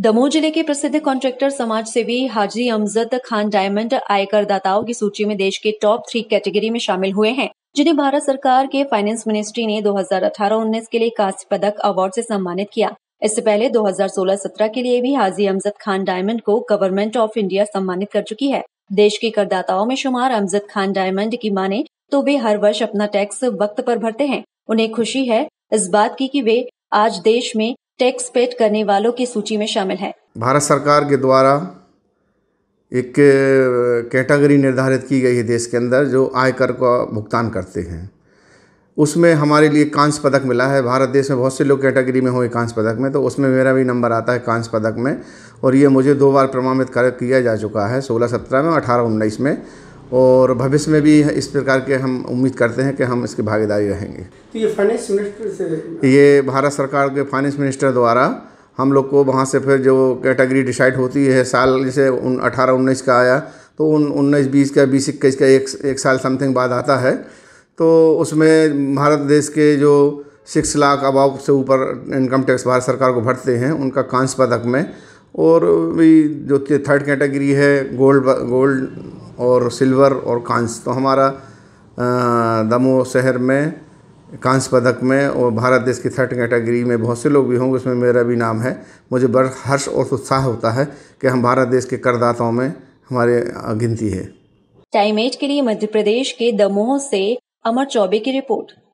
दमोह जिले के प्रसिद्ध कॉन्ट्रैक्टर समाज सेवी हाजी अमजद खान डायमंड दाताओं की सूची में देश के टॉप थ्री कैटेगरी में शामिल हुए हैं जिन्हें भारत सरकार के फाइनेंस मिनिस्ट्री ने 2018-19 के लिए कांस्य पदक अवार्ड से सम्मानित किया इससे पहले 2016-17 के लिए भी हाजी अमजद खान डायमंड को गवर्नमेंट ऑफ इंडिया सम्मानित कर चुकी है देश के करदाताओं में शुमार अमजद खान डायमंड की माने तो वे हर वर्ष अपना टैक्स वक्त पर भरते हैं उन्हें खुशी है इस बात की कि वे आज देश में टैक्स पेड करने वालों की सूची में शामिल है भारत सरकार के द्वारा एक कैटेगरी निर्धारित की गई है देश के अंदर जो आयकर का भुगतान करते हैं उसमें हमारे लिए कांस्य पदक मिला है भारत देश में बहुत से लोग कैटेगरी में हुए कांस्य पदक में तो उसमें मेरा भी नंबर आता है कांस्य पदक में और ये मुझे दो बार प्रमाणित कर किया जा चुका है सोलह सत्रह में अठारह उन्नीस में और भविष्य में भी इस प्रकार के हम उम्मीद करते हैं कि हम इसकी भागीदारी रहेंगे तो ये फाइनेंस मिनिस्टर से ये भारत सरकार के फाइनेंस मिनिस्टर द्वारा हम लोग को वहाँ से फिर जो कैटेगरी डिसाइड होती है साल जैसे उन अठारह उन्नीस का आया तो उन उन्नीस बीस का बीस इक्कीस का एक एक साल समथिंग बाद आता है तो उसमें भारत देश के जो सिक्स लाख अबाव से ऊपर इनकम टैक्स भारत सरकार को भरते हैं उनका कांस पदक में और भी जो थर्ड कैटेगरी है गोल्ड गोल्ड और सिल्वर और कांस तो हमारा दमो शहर में कांस पदक में और भारत देश की थर्ड कैटेगरी में बहुत से लोग भी होंगे उसमें मेरा भी नाम है मुझे बड़ा हर्ष और उत्साह होता है कि हम भारत देश के करदाताओं में हमारे गिनती है टाइम एज के लिए मध्य प्रदेश के दमोह से अमर चौबे की रिपोर्ट